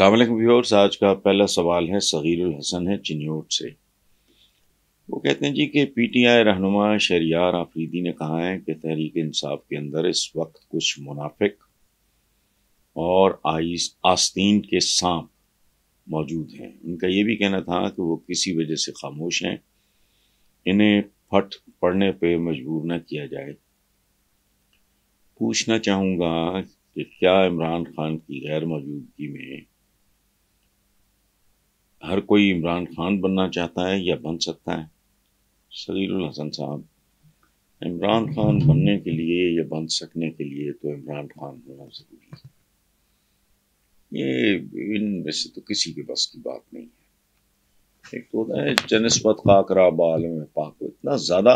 Viewers आज का पहला सवाल है सगीर हसन है चिन्होट से वो कहते हैं जी कि पी टी आई रहनुमा शहरियार आफरीदी ने कहा है कि तहरीक इंसाफ के अंदर इस वक्त कुछ मुनाफिक और आईस आस्तीन के सांप मौजूद हैं उनका ये भी कहना था कि वो किसी वजह से खामोश हैं इन्हें फट पढ़ने पे मजबूर न किया जाए पूछना चाहूँगा कि क्या इमरान खान की गैर मौजूदगी में हर कोई इमरान खान बनना चाहता है या बन सकता है सलील हसन साहब इमरान खान बनने के लिए या बन सकने के लिए तो इमरान खान होना ज़रूरी है ये इन वैसे तो किसी के बस की बात नहीं है एक तो होता है जनस्पत काकरा बाल पाक इतना ज़्यादा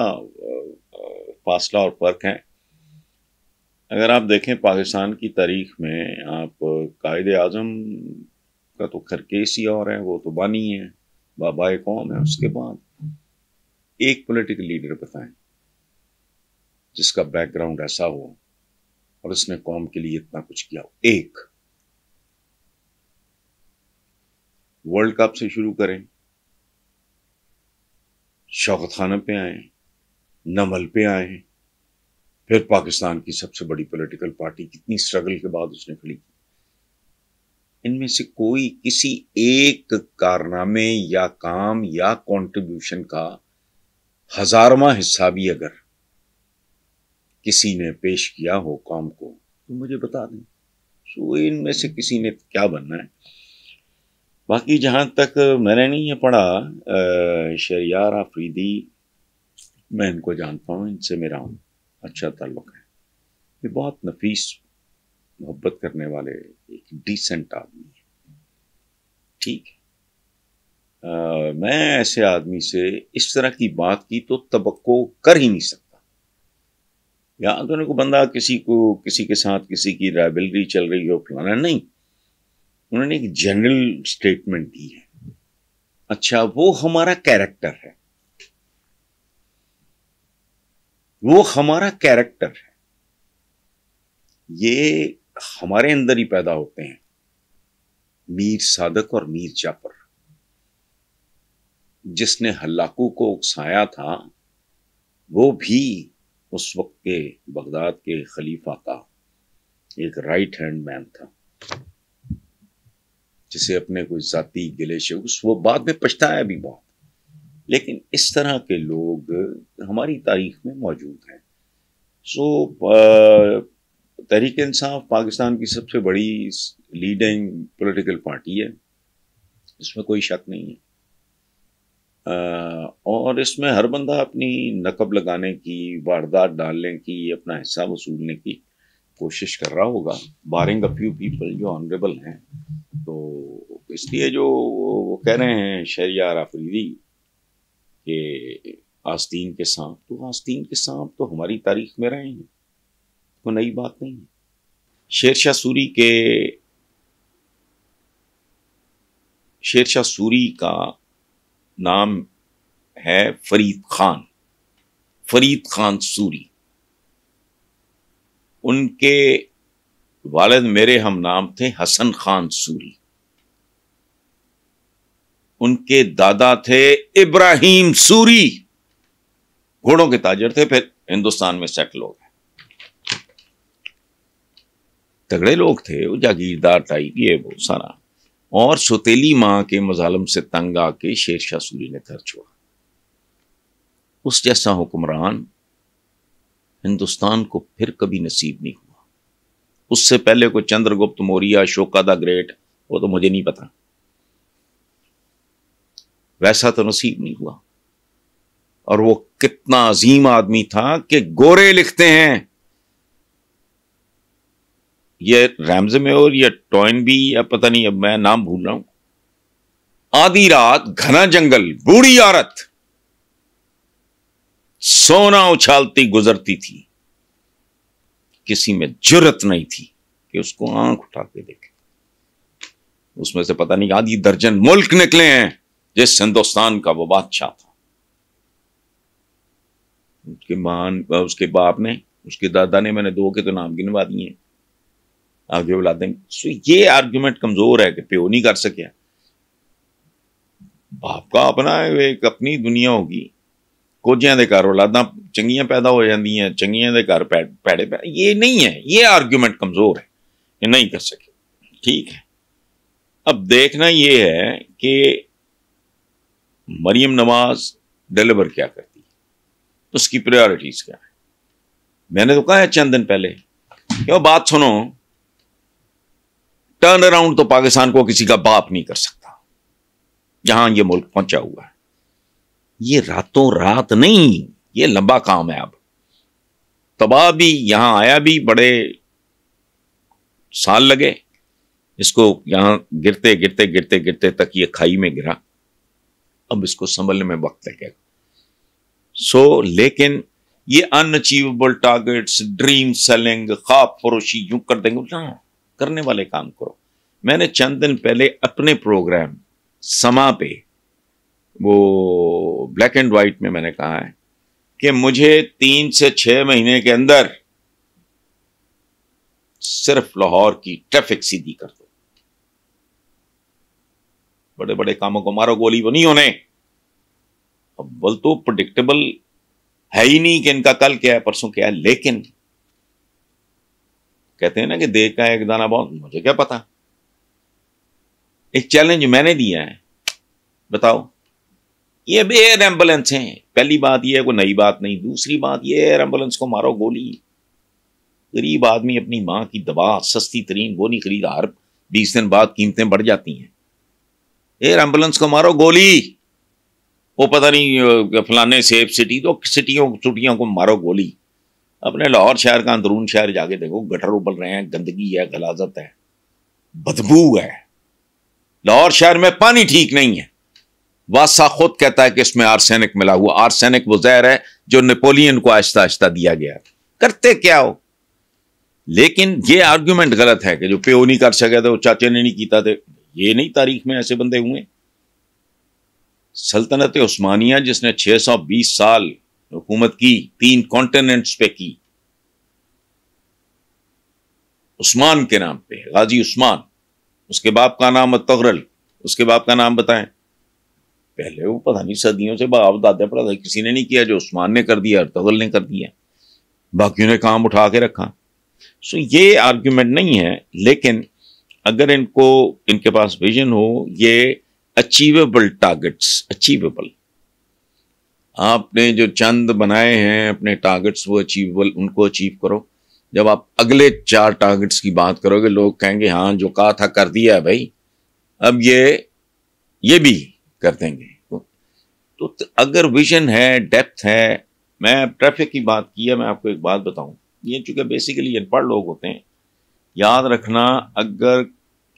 फासला और फ़र्क है अगर आप देखें पाकिस्तान की तारीख में आप कायद अजम का तो खरकेसी और है वो तो बानी है बाबा कौम है उसके बाद एक पॉलिटिकल लीडर बताएं जिसका बैकग्राउंड ऐसा हो और उसने कौम के लिए इतना कुछ किया एक वर्ल्ड कप से शुरू करें शौकत खाना पे आए नमल पे आए फिर पाकिस्तान की सबसे बड़ी पॉलिटिकल पार्टी कितनी स्ट्रगल के बाद उसने खड़ी की इनमें से कोई किसी एक कारनामे या काम या कंट्रीब्यूशन का हजारवा हिस्सा भी अगर किसी ने पेश किया हो काम को तो मुझे बता दें सो इनमें से किसी ने क्या बनना है बाकी जहां तक मैंने नहीं ये पढ़ा शरियार आफरीदी मैं इनको जानता हूँ इनसे मेरा अच्छा ताल्लुक है ये बहुत नफीस मोहब्बत करने वाले एक डिसेंट आदमी है ठीक है मैं ऐसे आदमी से इस तरह की बात की तो तबक्को कर ही नहीं सकता या तो को बंदा किसी को किसी के साथ किसी की राइबलरी चल रही हो फलाना नहीं उन्होंने एक जनरल स्टेटमेंट दी है अच्छा वो हमारा कैरेक्टर है वो हमारा कैरेक्टर है ये हमारे अंदर ही पैदा होते हैं मीर सादक और मीर जाफर जिसने हल्लाकू को उकसाया था वो भी उस वक्त के बगदाद के खलीफा का एक राइट हैंड मैन था जिसे अपने कोई जाती गिले उस वो बाद में पछताया भी बहुत लेकिन इस तरह के लोग हमारी तारीख में मौजूद हैं सो तहरीक इंसाफ पाकिस्तान की सबसे बड़ी लीडिंग पॉलिटिकल पार्टी है इसमें कोई शक नहीं है आ, और इसमें हर बंदा अपनी नकब लगाने की वारदात डालने की अपना हिस्सा वसूलने की कोशिश कर रहा होगा बारिंग अ फ्यू पीपल जो ऑनरेबल हैं तो इसलिए जो वो कह रहे हैं शहरियार आफरीदी के आस्तीन के सांप तो आस्तीन के सांप तो हमारी तारीख में रहे हैं कोई नई बात नहीं है शेरशाह सूरी के शेरशाह सूरी का नाम है फरीद खान फरीद खान सूरी उनके वालद मेरे हम नाम थे हसन खान सूरी उनके दादा थे इब्राहिम सूरी घोड़ों के ताजर थे फिर हिंदुस्तान में सेटल हो गए तगड़े लोग थे वो जागीरदार टाइप ये वो सारा और सोतेली माँ के मजालम से तंग आके शेर शाह सूरी ने घर छोड़ा उस जैसा हुक्मरान हिंदुस्तान को फिर कभी नसीब नहीं हुआ उससे पहले को चंद्रगुप्त मौर्य अशोका द ग्रेट वो तो मुझे नहीं पता वैसा तो नसीब नहीं हुआ और वो कितना अजीम आदमी था कि गोरे लिखते हैं ये रैमजे मेयर या भी या पता नहीं अब मैं नाम भूल रहा हूं आधी रात घना जंगल बूढ़ी औरत सोना उछालती गुजरती थी किसी में जरूरत नहीं थी कि उसको आंख उठा के देखे उसमें से पता नहीं आधी दर्जन मुल्क निकले हैं जिस हिंदुस्तान का वो बादशाह था उसके मान उसके बाप ने उसके दादा ने मैंने दो के तो नाम गिनवा दिए आगे बुला देंगे सो ये आर्ग्यूमेंट कमजोर है कि प्यो नहीं कर सके बाप का अपना एक अपनी दुनिया होगी ਕੋਝਿਆਂ ਦੇ ਘਰ ਔਲਾਦਾਂ ਚੰਗੀਆਂ ਪੈਦਾ ਹੋ ਜਾਂਦੀਆਂ घर ਦੇ ये ਪੈੜੇ ਇਹ ਨਹੀਂ ਹੈ ਇਹ है ये नहीं कर सके ठीक है अब देखना यह है कि मरियम नवाज डिलीवर क्या करती है उसकी प्रायोरिटीज क्या है मैंने तो कहा है चंद दिन पहले क्यों बात सुनो टर्न अराउंड तो पाकिस्तान को किसी का बाप नहीं कर सकता जहां ये मुल्क पहुंचा हुआ है ये रातों रात नहीं ये लंबा काम है अब तबाह भी यहां आया भी बड़े साल लगे इसको यहां गिरते गिरते गिरते गिरते तक ये खाई में गिरा अब इसको संभलने में वक्त लगेगा सो so, लेकिन ये अनअचीवेबल टारगेट्स ड्रीम सेलिंग खाब फरोशी यूं कर देंगे ना हाँ। करने वाले काम करो मैंने चंद दिन पहले अपने प्रोग्राम समा पे वो ब्लैक एंड वाइट में मैंने कहा है कि मुझे तीन से छह महीने के अंदर सिर्फ लाहौर की ट्रैफिक सीधी कर दो बड़े बड़े कामों को मारो गोली वो नहीं होने अब बोल तो प्रडिक्टेबल है ही नहीं कि इनका कल क्या है परसों क्या है लेकिन कहते हैं ना कि देख का एक दाना बहुत मुझे क्या पता एक चैलेंज मैंने दिया है बताओ ये अब एयर एम्बुलेंस है पहली बात यह है कोई नई बात नहीं दूसरी बात ये एयर एम्बुलेंस को मारो गोली गरीब आदमी अपनी मां की दवा सस्ती तरीन गोली खरीदा हर बीस दिन बाद कीमतें बढ़ जाती हैं एयर एम्बुलेंस को मारो गोली वो पता नहीं फलाने सेफ सिटी तो सिटियों छुट्टियों को मारो गोली अपने लाहौर शहर का अंदरून शहर जाके देखो गटर उबल रहे हैं गंदगी है गलाजत है बदबू है लाहौर शहर में पानी ठीक नहीं है वासा खुद कहता है कि इसमें आर्सेनिक मिला हुआ आर्सेनिक वो जहर है जो नेपोलियन को आहिस्ता आहिस्ता दिया गया करते क्या हो लेकिन ये आर्ग्यूमेंट गलत है कि जो प्यो नहीं कर सके थे वो चाचे ने नहीं किया थे ये नहीं तारीख में ऐसे बंदे हुए सल्तनत उस्मानिया जिसने 620 साल हुकूमत की तीन कॉन्टिनेंट्स पे की उस्मान के नाम पे गाजी उस्मान उसके बाप का नाम तगरल उसके बाप का नाम बताएं पहले वो पता नहीं सदियों से बाप दादा पड़ा था किसी ने नहीं किया जो उस्मान ने कर दिया तगल ने कर दिया बाकियों ने काम उठा के रखा सो ये आर्ग्यूमेंट नहीं है लेकिन अगर इनको इनके पास विजन हो ये अचीवेबल टारगेट्स अचीवेबल आपने जो चंद बनाए हैं अपने टारगेट्स वो अचीवेबल उनको अचीव करो जब आप अगले चार टारगेट्स की बात करोगे लोग कहेंगे हाँ जो कहा था कर दिया है भाई अब ये ये भी कर देंगे तो, तो अगर विजन है डेप्थ है मैं ट्रैफिक की बात की है मैं आपको एक बात बताऊं ये चूंकि बेसिकली अनपढ़ लोग होते हैं याद रखना अगर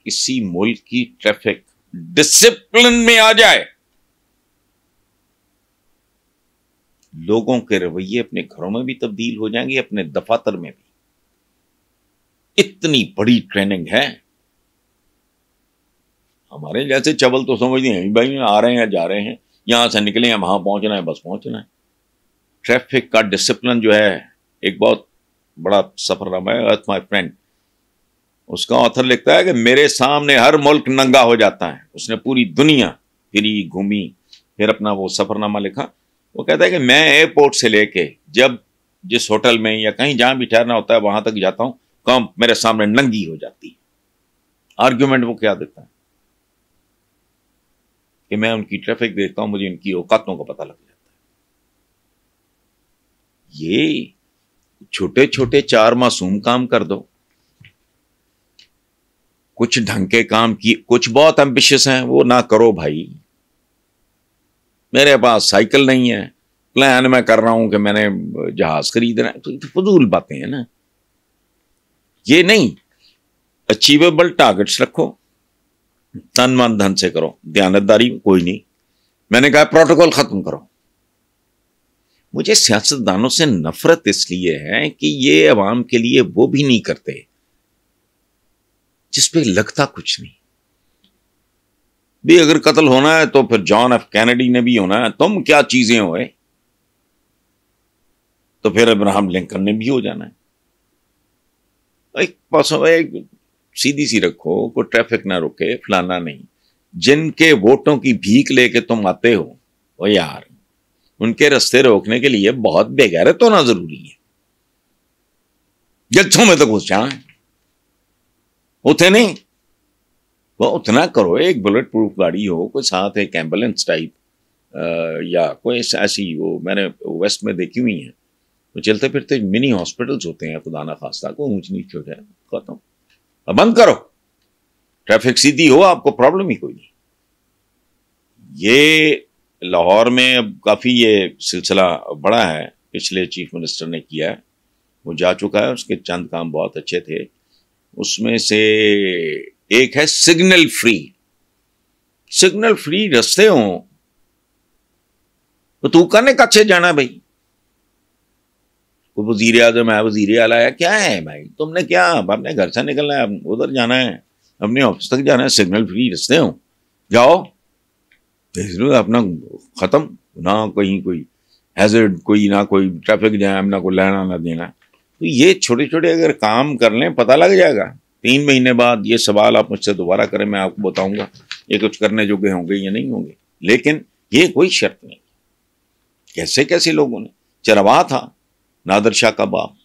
किसी मुल्क की ट्रैफिक डिसिप्लिन में आ जाए लोगों के रवैये अपने घरों में भी तब्दील हो जाएंगे अपने दफातर में भी इतनी बड़ी ट्रेनिंग है हमारे जैसे चबल तो समझ नहीं भाई आ रहे हैं जा रहे हैं यहां से निकले हैं वहां पहुंचना है बस पहुंचना है ट्रैफिक का डिसिप्लिन जो है एक बहुत बड़ा सफरनामा है अर्थ माई फ्रेंड उसका ऑथर लिखता है कि मेरे सामने हर मुल्क नंगा हो जाता है उसने पूरी दुनिया फिरी घूमी फिर अपना वो सफरनामा लिखा वो कहता है कि मैं एयरपोर्ट से लेके जब जिस होटल में या कहीं जहां भी ठहरना होता है वहां तक जाता हूं कम मेरे सामने नंगी हो जाती है आर्ग्यूमेंट वो क्या देता है कि मैं उनकी ट्रैफिक देखता हूं मुझे उनकी औकातों का पता लग जाता है ये छोटे छोटे चार मासूम काम कर दो कुछ ढंग के काम की कुछ बहुत एम्बिशियस हैं वो ना करो भाई मेरे पास साइकिल नहीं है प्लान मैं कर रहा हूं कि मैंने जहाज खरीदना है तो, तो फजूल बातें हैं ना ये नहीं अचीवेबल टारगेट्स रखो तन मन धन से करो दयानतदारी कोई नहीं मैंने कहा प्रोटोकॉल खत्म करो मुझे सियासतदानों से नफरत इसलिए है कि ये अवाम के लिए वो भी नहीं करते जिस पे लगता कुछ नहीं भी अगर कत्ल होना है तो फिर जॉन एफ कैनेडी ने भी होना है तुम क्या चीजें हो तो फिर अब्राहम लिंकन ने भी हो जाना है एक एक सीधी सी रखो कोई ट्रैफिक ना रुके फलाना नहीं जिनके वोटों की भीख लेके तुम आते हो वो यार उनके रस्ते रोकने के लिए बहुत बेगैरत होना तो जरूरी है गच्छों में तो घुस जाए उठे नहीं वह उतना करो एक बुलेट प्रूफ गाड़ी हो कोई साथ एक एम्बुलेंस टाइप या कोई ऐसी वो मैंने वेस्ट में देखी हुई हैं तो चलते फिरते मिनी हॉस्पिटल्स होते हैं खुदा ना खास्ता को ऊंच नीच हो जाए खत्म अब बंद करो ट्रैफिक सीधी हो आपको प्रॉब्लम ही कोई नहीं ये लाहौर में अब काफ़ी ये सिलसिला बड़ा है पिछले चीफ मिनिस्टर ने किया है वो जा चुका है उसके चंद काम बहुत अच्छे थे उसमें से एक है सिग्नल फ्री सिग्नल फ्री रस्ते हो तो तू कने कच्चे जाना भाई तो वजीर आजम है वजीर आला है क्या है भाई तुमने क्या अपने घर से निकलना है उधर जाना है अपने ऑफिस तक जाना है सिग्नल फ्री रस्ते हो जाओ अपना ख़त्म ना कहीं कोई हैजर्ड कोई ना कोई ट्रैफिक जैम ना कोई लेना ना देना तो ये छोटे छोटे अगर काम कर लें पता लग जाएगा तीन महीने बाद ये सवाल आप मुझसे दोबारा करें मैं आपको बताऊंगा ये कुछ करने जोगे होंगे या नहीं होंगे लेकिन ये कोई शर्त नहीं कैसे कैसे लोगों ने चरवा था नादर शाह का बाप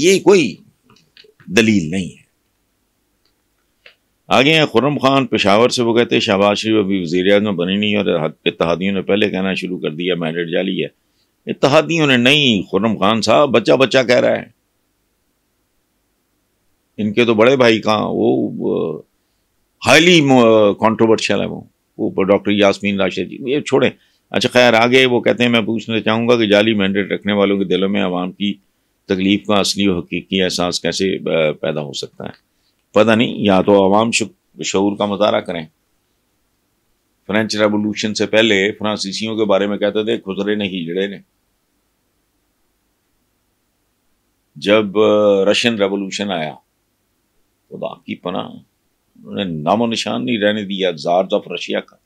ये कोई दलील नहीं है आगे हैं खुरम खान पेशावर से वो कहते शहबाज शरीफ अभी वजीर अजम बनी नहीं और इतिहादियों ने पहले कहना शुरू कर दिया मैंडेट जाली है इतिहादियों ने नहीं खुर्रम खान साहब बच्चा बच्चा कह रहा है इनके तो बड़े भाई का वो हाईली कंट्रोवर्शियल है वो वो डॉक्टर uh, यासमीन राशिद जी ये छोड़ें अच्छा खैर आगे वो कहते हैं मैं पूछना चाहूँगा कि जाली मैंडेट रखने वालों के दिलों में आवाम की तकलीफ का असली हकीकी एहसास कैसे uh, पैदा हो सकता है पता नहीं या तो आवाम शूर का मतारा करें फ्रेंच रेवोल्यूशन से पहले फ्रांसीसियों के बारे में कहते थे खुजरे ने हिजड़े ने जब रशियन uh, रेवोल्यूशन आया खुदा की पना उन्होंने नामो निशान नहीं रहने दिया जार्ज ऑफ रशिया का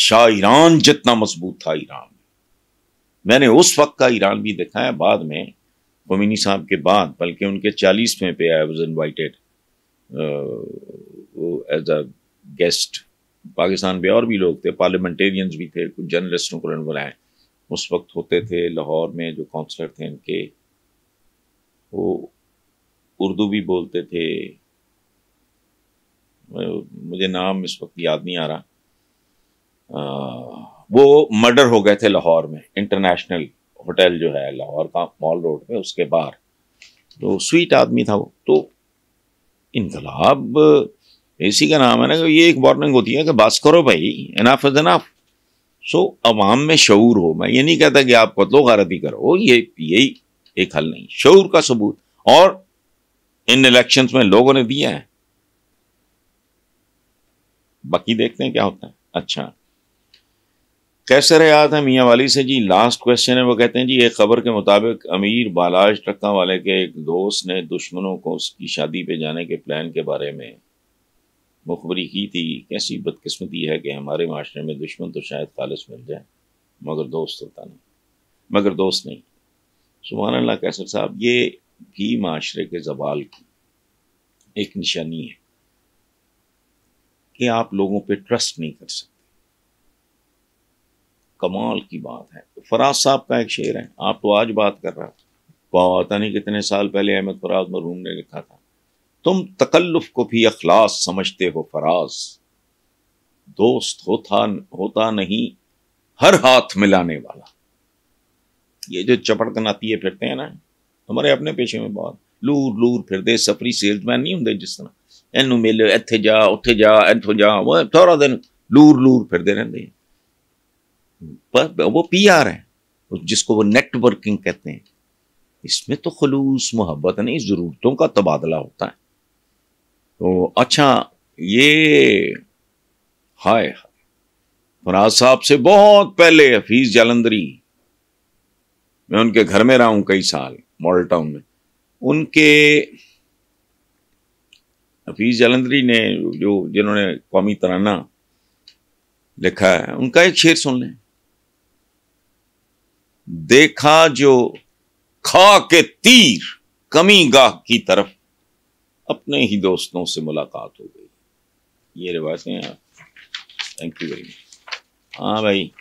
शाह ईरान जितना मजबूत था ईरान मैंने उस वक्त का ईरान भी देखा है बाद में कोमिनी साहब के बाद बल्कि उनके चालीसवें पे I was invited as a guest Pakistan पे और भी लोग थे पार्लियामेंटेरियंस भी थे कुछ जर्नलिस्टों को बुलाए उस वक्त होते थे लाहौर में जो काउंसलर थे इनके वो उर्दू भी बोलते थे मुझे नाम इस वक्त याद नहीं आ रहा आ, वो मर्डर हो गए थे लाहौर में इंटरनेशनल होटल जो है लाहौर का मॉल रोड में उसके बाहर तो स्वीट आदमी था वो तो इनकलाब इसी का नाम है ना ये एक वार्निंग होती है कि बस करो भाई इनाफ इज इनाफ सो अवाम में शूर हो मैं ये नहीं कहता कि आप कतलो गारती करो ये यही एक हल नहीं शूर का सबूत और इन इलेक्शंस में लोगों ने दिया है बाकी देखते हैं क्या होता है अच्छा कैसे रहे याद है मियाँ वाली से जी लास्ट क्वेश्चन है वो कहते हैं जी एक खबर के मुताबिक अमीर बालाज ट्रक्का वाले के एक दोस्त ने दुश्मनों को उसकी शादी पे जाने के प्लान के बारे में मुखबरी की थी कैसी बदकिस्मती है कि हमारे माशरे में दुश्मन तो शायद खालस मिल जाए मगर दोस्त होता नहीं मगर दोस्त नहीं सुबह अल्लाह कैसर साहब ये भी माशरे के जवाल की एक निशानी है कि आप लोगों पे ट्रस्ट नहीं कर सकते कमाल की बात है फराज साहब का एक शेर है आप तो आज बात कर रहा था पता नहीं कितने साल पहले अहमद फराज मरूम ने लिखा था तुम तकल्लुफ को भी अखलास समझते हो फराज दोस्त होता होता नहीं हर हाथ मिलाने वाला ये जो चपड़कन आती है फिरते हैं ना ਤੁਹਾਡੇ ਆਪਣੇ ਪੇਸ਼ੇ ਵਿੱਚ लूर लूर ਲੂਰ सफरी सेल्समैन नहीं होंगे जिस तरह इनू मिल इतें जा उ जा इतों जा ਜਾ थोड़ा दिन लूर लूर फिर रहते हैं पर वो पी आर है जिसको वो नेटवर्किंग कहते हैं इसमें तो खलूस मोहब्बत नहीं ज़रूरतों का तबादला होता है तो अच्छा ये हाय हाय फराज साहब से बहुत पहले हफीज़ जालंदरी मैं उनके घर में रहा हूं कई साल मॉडल टाउन में उनके हफीज जलंधरी ने जो जिन्होंने कौमी तराना लिखा है उनका एक शेर सुन लें देखा जो खा के तीर कमी गाह की तरफ अपने ही दोस्तों से मुलाकात हो गई ये रिवायतें थैंक यू वेरी मच हाँ भाई